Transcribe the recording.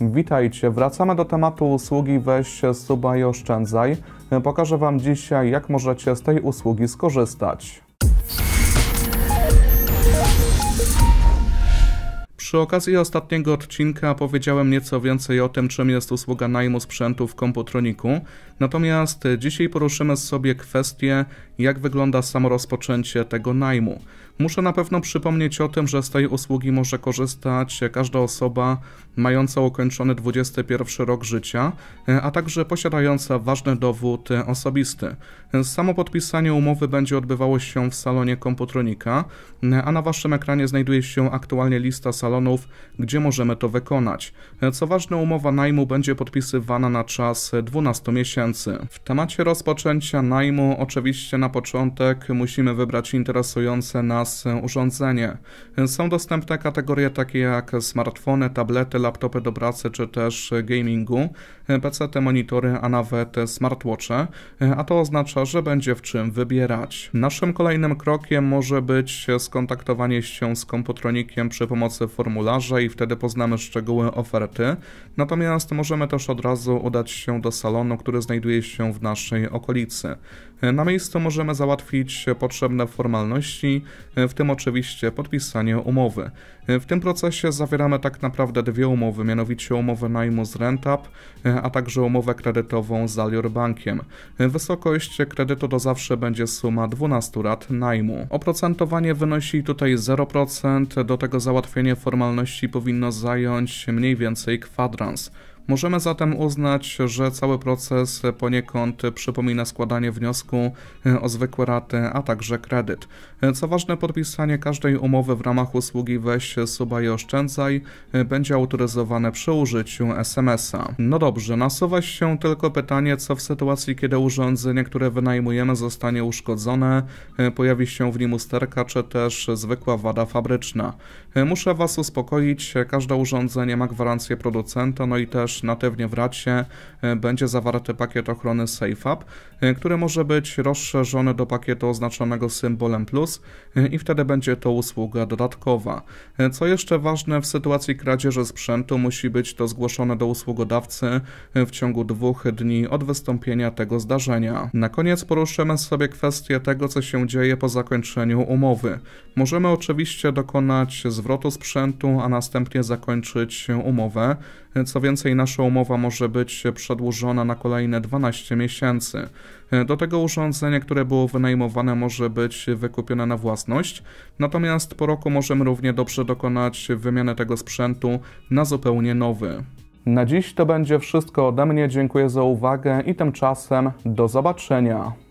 Witajcie, wracamy do tematu usługi Weź suba i oszczędzaj. Pokażę Wam dzisiaj, jak możecie z tej usługi skorzystać. Przy okazji ostatniego odcinka powiedziałem nieco więcej o tym, czym jest usługa najmu sprzętu w komputroniku, natomiast dzisiaj poruszymy sobie kwestię, jak wygląda samo rozpoczęcie tego najmu. Muszę na pewno przypomnieć o tym, że z tej usługi może korzystać każda osoba mająca ukończony 21 rok życia, a także posiadająca ważny dowód osobisty. Samo podpisanie umowy będzie odbywało się w salonie komputronika, a na waszym ekranie znajduje się aktualnie lista salonów gdzie możemy to wykonać. Co ważne, umowa najmu będzie podpisywana na czas 12 miesięcy. W temacie rozpoczęcia najmu oczywiście na początek musimy wybrać interesujące nas urządzenie. Są dostępne kategorie takie jak smartfony, tablety, laptopy do pracy czy też gamingu, PC, monitory, a nawet smartwatche, a to oznacza, że będzie w czym wybierać. Naszym kolejnym krokiem może być skontaktowanie się z komputronikiem przy pomocy formularza formularze i wtedy poznamy szczegóły oferty. Natomiast możemy też od razu udać się do salonu, który znajduje się w naszej okolicy. Na miejscu możemy załatwić potrzebne formalności, w tym oczywiście podpisanie umowy. W tym procesie zawieramy tak naprawdę dwie umowy, mianowicie umowę najmu z RentUp, a także umowę kredytową z Alior Bankiem. Wysokość kredytu to zawsze będzie suma 12 rat najmu. Oprocentowanie wynosi tutaj 0%, do tego załatwienie formalności powinno zająć mniej więcej kwadrans. Możemy zatem uznać, że cały proces poniekąd przypomina składanie wniosku e, o zwykłe raty, a także kredyt. E, co ważne, podpisanie każdej umowy w ramach usługi weź, suba i oszczędzaj e, będzie autoryzowane przy użyciu SMS-a. No dobrze, nasuwa się tylko pytanie, co w sytuacji, kiedy urządzenie, które wynajmujemy zostanie uszkodzone, pojawi się w nim usterka czy też zwykła wada fabryczna. Muszę Was uspokoić, każde urządzenie ma gwarancję producenta, no i też też natywnie w racie e, będzie zawarty pakiet ochrony SafeUp, e, który może być rozszerzony do pakietu oznaczonego symbolem plus e, i wtedy będzie to usługa dodatkowa. Co jeszcze ważne, w sytuacji kradzieży sprzętu musi być to zgłoszone do usługodawcy w ciągu dwóch dni od wystąpienia tego zdarzenia. Na koniec poruszymy sobie kwestię tego, co się dzieje po zakończeniu umowy. Możemy oczywiście dokonać zwrotu sprzętu, a następnie zakończyć umowę. Co więcej, nasz nasza umowa może być przedłużona na kolejne 12 miesięcy. Do tego urządzenie, które było wynajmowane, może być wykupione na własność, natomiast po roku możemy równie dobrze dokonać wymiany tego sprzętu na zupełnie nowy. Na dziś to będzie wszystko ode mnie. Dziękuję za uwagę i tymczasem do zobaczenia.